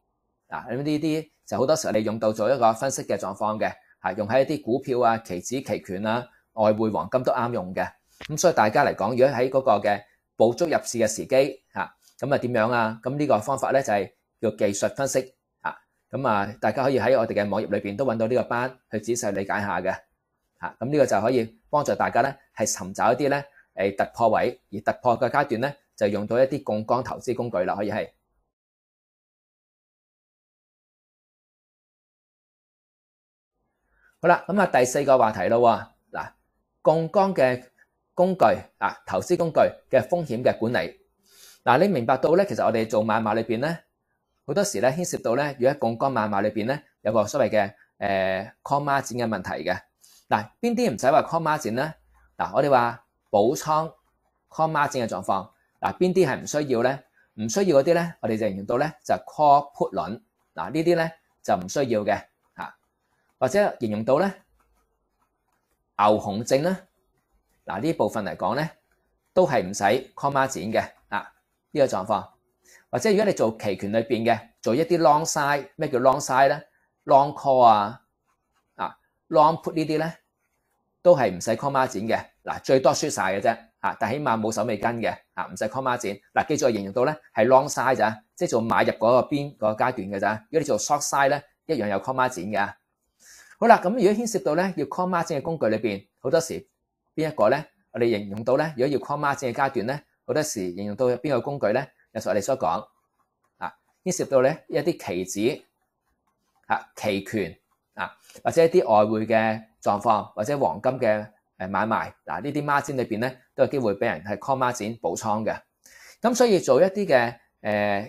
嗱，咁呢啲就好多时候你用到做一个分析嘅状况嘅，吓用喺一啲股票啊期指期权啊、外汇黄金都啱用嘅。咁所以大家嚟讲，如果喺嗰个嘅捕捉入市嘅时机吓，咁啊点样啊？咁呢个方法咧就系。叫技術分析嚇咁啊！大家可以喺我哋嘅網頁裏邊都揾到呢個班去仔細理解下嘅嚇。咁呢個就可以幫助大家咧，係尋找一啲咧誒突破位而突破嘅階段咧，就用到一啲共杆投資工具啦。可以係好啦。咁啊，第四個話題咯，喎嗱，共杆嘅工具啊，投資工具嘅風險嘅管理嗱，你明白到咧，其實我哋做買卖裏边咧。好多時咧牽涉到咧，如果貿工買賣裏邊咧，有個所謂嘅誒 margin 展嘅問題嘅。嗱，邊啲唔使話 margin 展咧？嗱，我哋話補倉 margin 展嘅狀況，嗱邊啲係唔需要咧？唔需要嗰啲咧，我哋就形容到咧就 call put 輪，嗱呢啲咧就唔需要嘅嚇。或者形容到咧牛熊證咧，嗱呢部分嚟講咧都係唔使 margin 展嘅。嗱呢個狀況。或者如果你做期權裏边嘅，做一啲 long side，咩叫 long side 咧？long call 啊，啊 long put 呢啲咧，都係唔使 call 孖展嘅，嗱最多輸晒嘅啫，嚇，但係起碼冇手尾跟嘅，啊唔使 call 孖展，嗱记住我形容到咧係 long side 咋，即係做買入嗰個邊嗰個階段嘅咋。如果你做 short side 咧，一樣有 call 孖展嘅。好啦，咁如果牽涉到咧要 call 孖展嘅工具裏边，好多時邊一個咧，我哋形容到咧，如果要 call 孖展嘅階段咧，好多時形容到邊個工具咧？有如我哋所講，啊，呢涉及到咧一啲期指啊、期權啊，或者一啲外匯嘅狀況，或者黃金嘅誒買賣，嗱呢啲孖展裏邊咧都有機會俾人係 call 孖展補倉嘅。咁所以做一啲嘅誒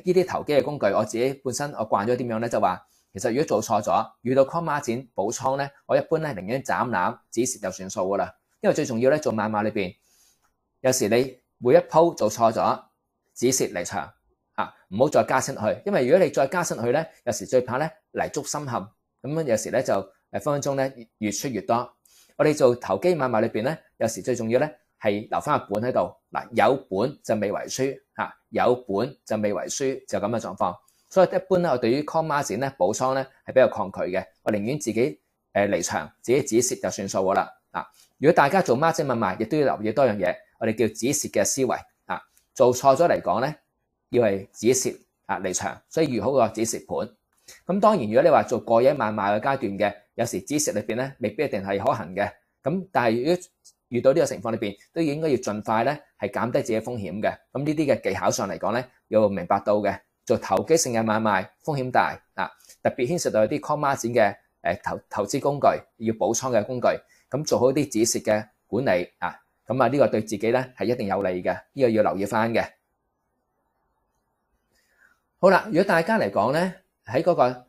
呢啲投機嘅工具，我自己本身我慣咗點樣咧，就話其實如果做錯咗，遇到 call 孖展補倉咧，我一般咧寧願斬攬止蝕就算數噶啦。因為最重要咧做買賣裏邊，有時你每一鋪做錯咗。止蝕離場啊！唔好再加薪去，因為如果你再加薪去咧，有時最怕咧泥足深陷，咁有時咧就誒分分鐘咧越出越多。我哋做投機買賣裏面咧，有時最重要咧係留翻個本喺度。嗱，有本就未為輸啊，有本就未為輸就咁嘅狀況。所以一般咧，我對於 c o m m o d i 咧補倉咧係比較抗拒嘅。我寧願自己誒離場，自己止蝕就算數啦。啊，如果大家做孖展買賣，亦都要留意多樣嘢。我哋叫止蝕嘅思維。做錯咗嚟講咧，要係止蝕啊離場，所以預好個止蝕盤。咁當然，如果你話做過夜買賣嘅階段嘅，有時止蝕裏面咧未必一定係可行嘅。咁但係如果遇到呢個情況裏面，都應該要盡快咧係減低自己風險嘅。咁呢啲嘅技巧上嚟講咧，要明白到嘅。做投機性嘅買賣風險大啊，特別牽涉到一啲貨買展嘅投投資工具，要補倉嘅工具，咁做好啲止蝕嘅管理啊。咁啊，呢個對自己咧係一定有利嘅，呢個要留意翻嘅。好啦，如果大家嚟講咧，喺嗰個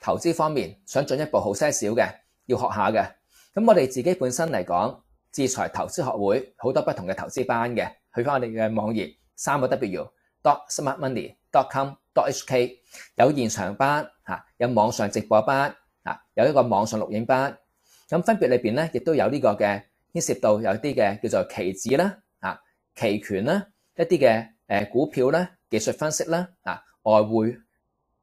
投資方面想進一步好些少嘅，要學下嘅，咁我哋自己本身嚟講，智财投資學會好多不同嘅投資班嘅，去翻我哋嘅網頁，三個 W dot smart money dot com dot hk，有現場班吓，有網上直播班吓，有一個網上錄影班，咁分別裏边咧亦都有呢個嘅。牽涉到有啲嘅叫做期指啦，啊期權啦，一啲嘅誒股票啦、技術分析啦，啊外匯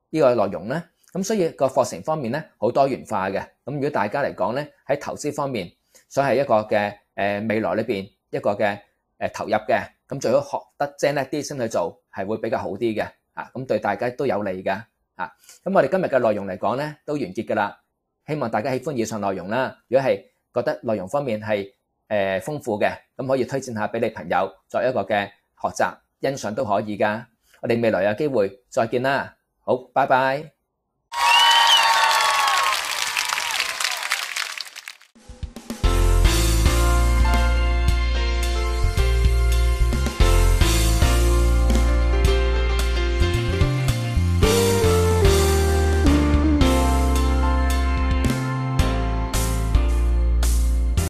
呢個內容咧，咁所以個課程方面咧好多元化嘅。咁如果大家嚟講咧喺投資方面，所係一個嘅誒未來裏邊一個嘅誒投入嘅，咁最好學得精一啲先去做，係會比較好啲嘅。啊，咁對大家都有利嘅。啊，咁我哋今日嘅內容嚟講咧都完結㗎啦。希望大家喜歡以上內容啦。如果係覺得內容方面係，诶，丰富嘅，咁可以推荐下俾你朋友作一个嘅学习欣赏都可以噶。我哋未来有机会再见啦，好，拜拜。